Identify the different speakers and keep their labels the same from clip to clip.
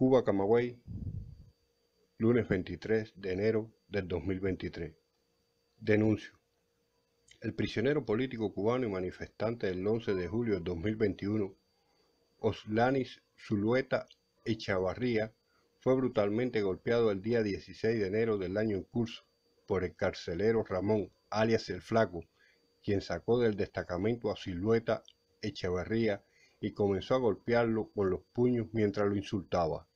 Speaker 1: Cuba, Camagüey, lunes 23 de enero del 2023. Denuncio. El prisionero político cubano y manifestante del 11 de julio del 2021, Oslanis Zulueta Echavarría, fue brutalmente golpeado el día 16 de enero del año en curso por el carcelero Ramón, alias El Flaco, quien sacó del destacamento a Silueta Echavarría y comenzó a golpearlo con los puños mientras lo insultaba.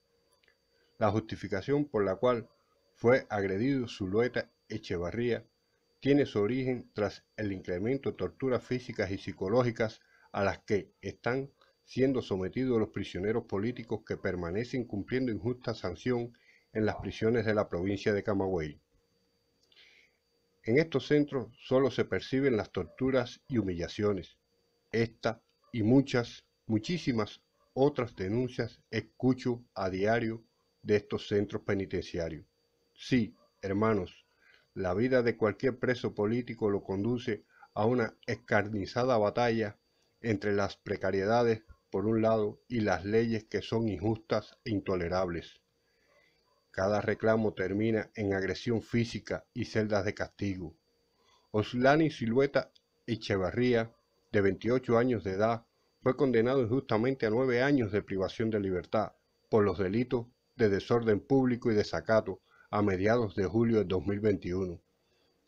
Speaker 1: La justificación por la cual fue agredido Zulueta Echevarría tiene su origen tras el incremento de torturas físicas y psicológicas a las que están siendo sometidos los prisioneros políticos que permanecen cumpliendo injusta sanción en las prisiones de la provincia de Camagüey. En estos centros solo se perciben las torturas y humillaciones. Esta y muchas, muchísimas otras denuncias escucho a diario de estos centros penitenciarios. Sí, hermanos, la vida de cualquier preso político lo conduce a una escarnizada batalla entre las precariedades por un lado y las leyes que son injustas e intolerables. Cada reclamo termina en agresión física y celdas de castigo. Oslani Silueta Echevarría, de 28 años de edad, fue condenado injustamente a nueve años de privación de libertad por los delitos de desorden público y desacato a mediados de julio de 2021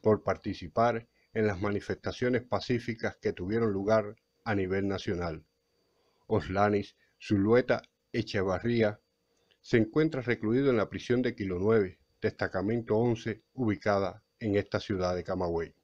Speaker 1: por participar en las manifestaciones pacíficas que tuvieron lugar a nivel nacional. Oslanis Zulueta Echevarría se encuentra recluido en la prisión de Kilo 9, destacamento 11, ubicada en esta ciudad de Camagüey.